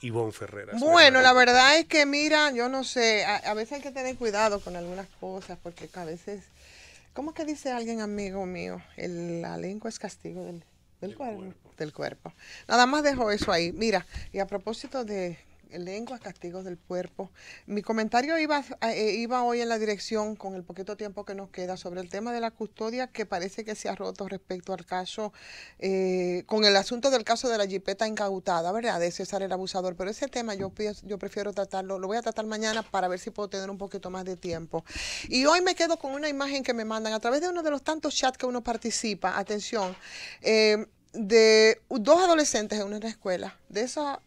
Ivonne Ferreras. Bueno, la verdad es que, mira, yo no sé, a, veces hay que tener cuidado con algunas cosas, porque a veces, ¿cómo que dice alguien amigo mío? El lengua es castigo del, Del cuerpo. Nada más dejo eso ahí. Mira, y a propósito de lenguas, castigos del cuerpo. Mi comentario iba, eh, iba hoy en la dirección, con el poquito tiempo que nos queda, sobre el tema de la custodia que parece que se ha roto respecto al caso, eh, con el asunto del caso de la jipeta incautada, ¿verdad? De César el abusador. Pero ese tema yo, yo prefiero tratarlo, lo voy a tratar mañana para ver si puedo tener un poquito más de tiempo. Y hoy me quedo con una imagen que me mandan a través de uno de los tantos chats que uno participa. Atención. Eh, de dos adolescentes en una escuela. De esa,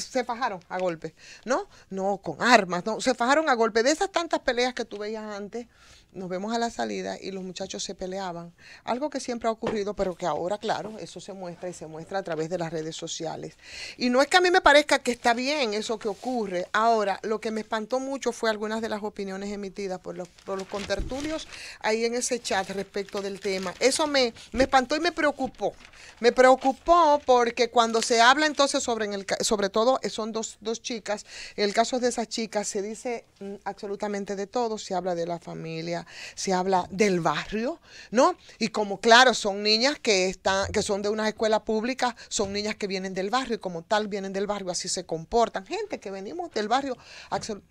se fajaron a golpe, ¿no? No, con armas, no, se fajaron a golpe. De esas tantas peleas que tú veías antes, nos vemos a la salida y los muchachos se peleaban. Algo que siempre ha ocurrido, pero que ahora, claro, eso se muestra y se muestra a través de las redes sociales. Y no es que a mí me parezca que está bien eso que ocurre. Ahora, lo que me espantó mucho fue algunas de las opiniones emitidas por los, por los contertulios ahí en ese chat respecto del tema. Eso me, me espantó y me preocupó. Me preocupó porque cuando se habla entonces sobre, el, sobre todo, eh, son dos, dos chicas, el caso de esas chicas se dice mm, absolutamente de todo, se habla de la familia, se habla del barrio, ¿no? Y como claro, son niñas que están, que son de unas escuelas públicas, son niñas que vienen del barrio y como tal vienen del barrio, así se comportan. Gente que venimos del barrio,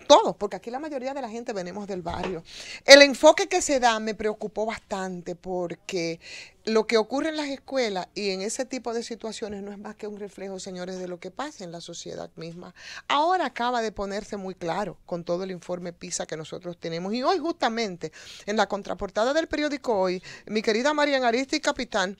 todos, porque aquí la mayoría de la gente venimos del barrio. El enfoque que se da me preocupó bastante porque lo que ocurre en las escuelas y en ese tipo de situaciones no es más que un reflejo, señores, de lo que pasa en la sociedad misma. Ahora acaba de ponerse muy claro con todo el informe PISA que nosotros tenemos. Y hoy justamente en la contraportada del periódico Hoy, mi querida María y Capitán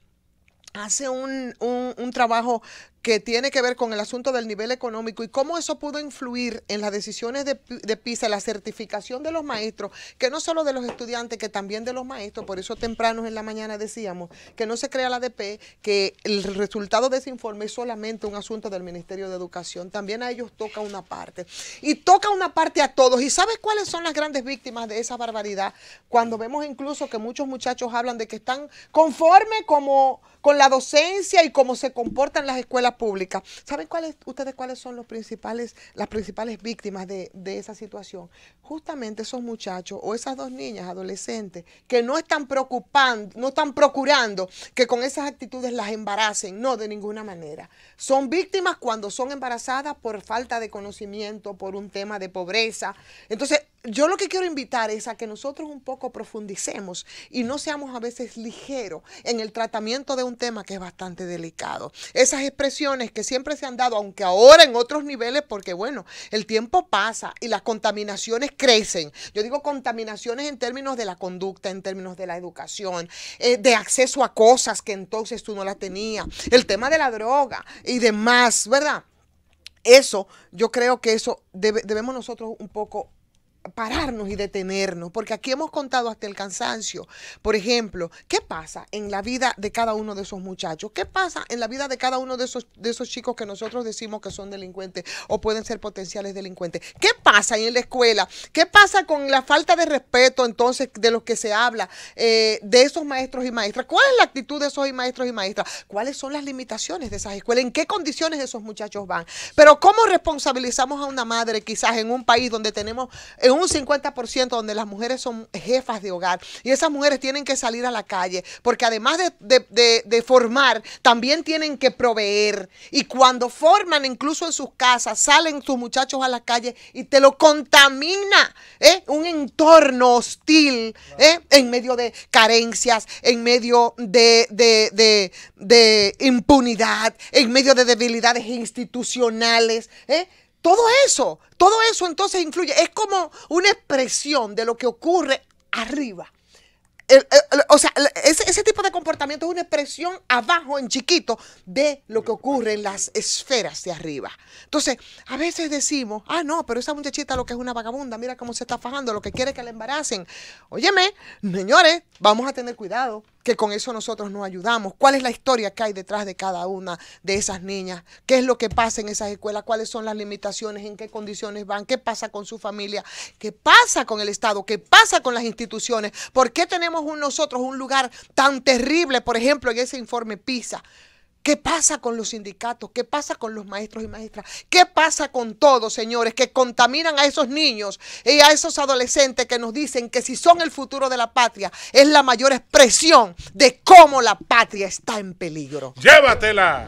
hace un, un, un, trabajo que tiene que ver con el asunto del nivel económico y cómo eso pudo influir en las decisiones de, PISA, la certificación de los maestros, que no solo de los estudiantes, que también de los maestros, por eso temprano en la mañana decíamos que no se crea la ADP, que el resultado de ese informe es solamente un asunto del Ministerio de Educación, también a ellos toca una parte. Y toca una parte a todos. ¿Y sabes cuáles son las grandes víctimas de esa barbaridad? Cuando vemos incluso que muchos muchachos hablan de que están conforme como, con la docencia y cómo se comportan las escuelas pública. ¿Saben cuáles, ustedes cuáles son los principales, las principales víctimas de, de esa situación? Justamente esos muchachos o esas dos niñas adolescentes que no están preocupando, no están procurando que con esas actitudes las embaracen, no de ninguna manera. Son víctimas cuando son embarazadas por falta de conocimiento, por un tema de pobreza. Entonces, yo lo que quiero invitar es a que nosotros un poco profundicemos y no seamos a veces ligeros en el tratamiento de un tema que es bastante delicado. Esas expresiones que siempre se han dado, aunque ahora en otros niveles, porque bueno, el tiempo pasa y las contaminaciones crecen. Yo digo contaminaciones en términos de la conducta, en términos de la educación, eh, de acceso a cosas que entonces tú no las tenías, el tema de la droga y demás, ¿verdad? Eso, yo creo que eso debemos nosotros un poco pararnos y detenernos, porque aquí hemos contado hasta el cansancio. Por ejemplo, ¿qué pasa en la vida de cada uno de esos muchachos? ¿Qué pasa en la vida de cada uno de esos, de esos chicos que nosotros decimos que son delincuentes o pueden ser potenciales delincuentes? ¿Qué pasa en la escuela? ¿Qué pasa con la falta de respeto entonces de los que se habla, eh, de esos maestros y maestras? ¿Cuál es la actitud de esos maestros y maestras? ¿Cuáles son las limitaciones de esas escuelas? ¿En qué condiciones esos muchachos van? Pero ¿cómo responsabilizamos a una madre quizás en un país donde tenemos un 50% donde las mujeres son jefas de hogar y esas mujeres tienen que salir a la calle porque además de, formar, también tienen que proveer. Y cuando forman, incluso en sus casas, salen sus muchachos a la calle y te lo contamina ¿eh? un entorno hostil ¿eh? en medio de carencias, en medio de, de impunidad, en medio de debilidades institucionales. ¿eh? Todo eso, todo eso entonces influye. Es como una expresión de lo que ocurre arriba. o sea, ese, tipo de comportamiento es una expresión abajo, en chiquito, de lo que ocurre en las esferas de arriba. Entonces, a veces decimos, ah, no, pero esa muchachita lo que es una vagabunda, mira cómo se está fajando, lo que quiere que la embaracen. Óyeme, señores, vamos a tener cuidado que con eso nosotros nos ayudamos, cuál es la historia que hay detrás de cada una de esas niñas, qué es lo que pasa en esas escuelas, cuáles son las limitaciones, en qué condiciones van, qué pasa con su familia, qué pasa con el Estado, qué pasa con las instituciones, por qué tenemos nosotros un lugar tan terrible, por ejemplo, en ese informe PISA. ¿Qué pasa con los sindicatos? ¿Qué pasa con los maestros y maestras? ¿Qué pasa con todos, señores, que contaminan a esos niños y a esos adolescentes que nos dicen que si son el futuro de la patria, es la mayor expresión de cómo la patria está en peligro? Llévatela.